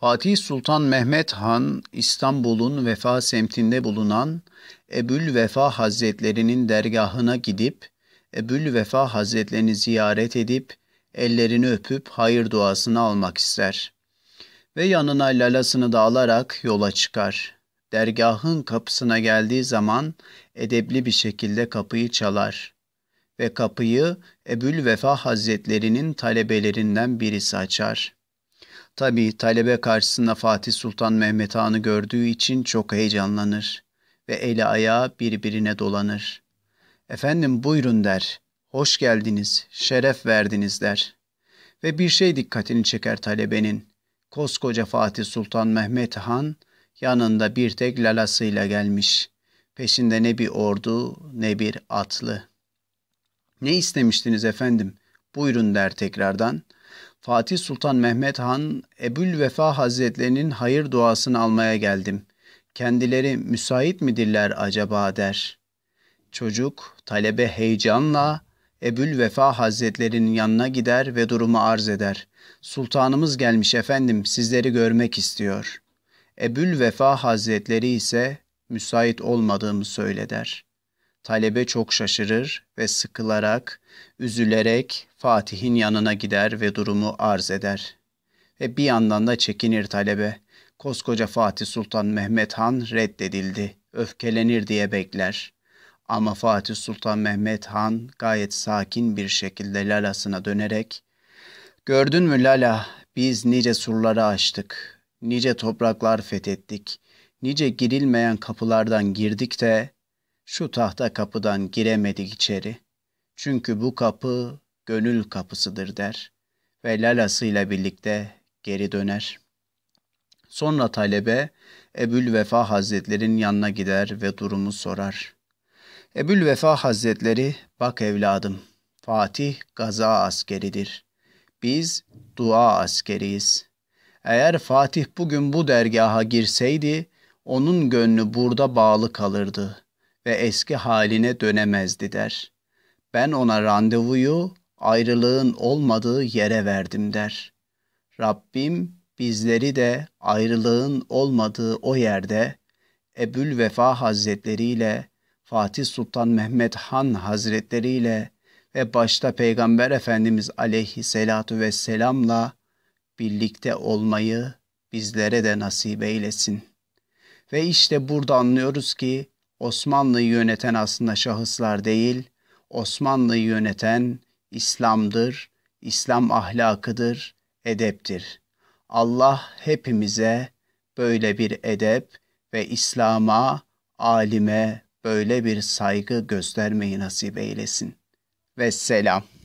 Fatih Sultan Mehmet Han İstanbul'un Vefa semtinde bulunan Ebül Vefa Hazretlerinin dergahına gidip Ebül Vefa Hazretlerini ziyaret edip ellerini öpüp hayır duasını almak ister. Ve yanına lalasını da alarak yola çıkar. Dergahın kapısına geldiği zaman edebli bir şekilde kapıyı çalar ve kapıyı Ebül Vefa Hazretlerinin talebelerinden birisi açar.'' Tabii talebe karşısında Fatih Sultan Mehmet Han'ı gördüğü için çok heyecanlanır ve eli ayağı birbirine dolanır. Efendim buyurun der, hoş geldiniz, şeref verdiniz der. Ve bir şey dikkatini çeker talebenin. Koskoca Fatih Sultan Mehmet Han yanında bir tek lalasıyla gelmiş. Peşinde ne bir ordu ne bir atlı. Ne istemiştiniz efendim? Buyurun der tekrardan.'' Fatih Sultan Mehmet Han Ebul Vefa Hazretlerinin hayır duasını almaya geldim. Kendileri müsait midirler acaba der. Çocuk talebe heyecanla Ebul Vefa Hazretlerinin yanına gider ve durumu arz eder. Sultanımız gelmiş efendim sizleri görmek istiyor. Ebul Vefa Hazretleri ise müsait olmadığımı söyler. Talebe çok şaşırır ve sıkılarak, üzülerek Fatih'in yanına gider ve durumu arz eder. Ve bir yandan da çekinir talebe. Koskoca Fatih Sultan Mehmet Han reddedildi. Öfkelenir diye bekler. Ama Fatih Sultan Mehmet Han gayet sakin bir şekilde Lala'sına dönerek ''Gördün mü Lala, biz nice surları açtık, nice topraklar fethettik, nice girilmeyen kapılardan girdik de şu tahta kapıdan giremedik içeri. Çünkü bu kapı gönül kapısıdır der ve lalasıyla birlikte geri döner. Sonra talebe Ebül Vefa Hazretlerin yanına gider ve durumu sorar. Ebül Vefa Hazretleri, bak evladım, Fatih gaza askeridir. Biz dua askeriyiz. Eğer Fatih bugün bu dergaha girseydi, onun gönlü burada bağlı kalırdı ve eski haline dönemezdi der. Ben ona randevuyu ayrılığın olmadığı yere verdim der. Rabbim bizleri de ayrılığın olmadığı o yerde Ebül Vefa Hazretleri ile Fatih Sultan Mehmet Han Hazretleri ile ve başta Peygamber Efendimiz aleyhisselatu vesselamla birlikte olmayı bizlere de nasip eylesin. Ve işte burada anlıyoruz ki Osmanlı'yı yöneten aslında şahıslar değil, Osmanlı'yı yöneten İslam'dır, İslam ahlakıdır, edeptir. Allah hepimize böyle bir edep ve İslam'a, alime böyle bir saygı göstermeyi nasip eylesin. Vesselam.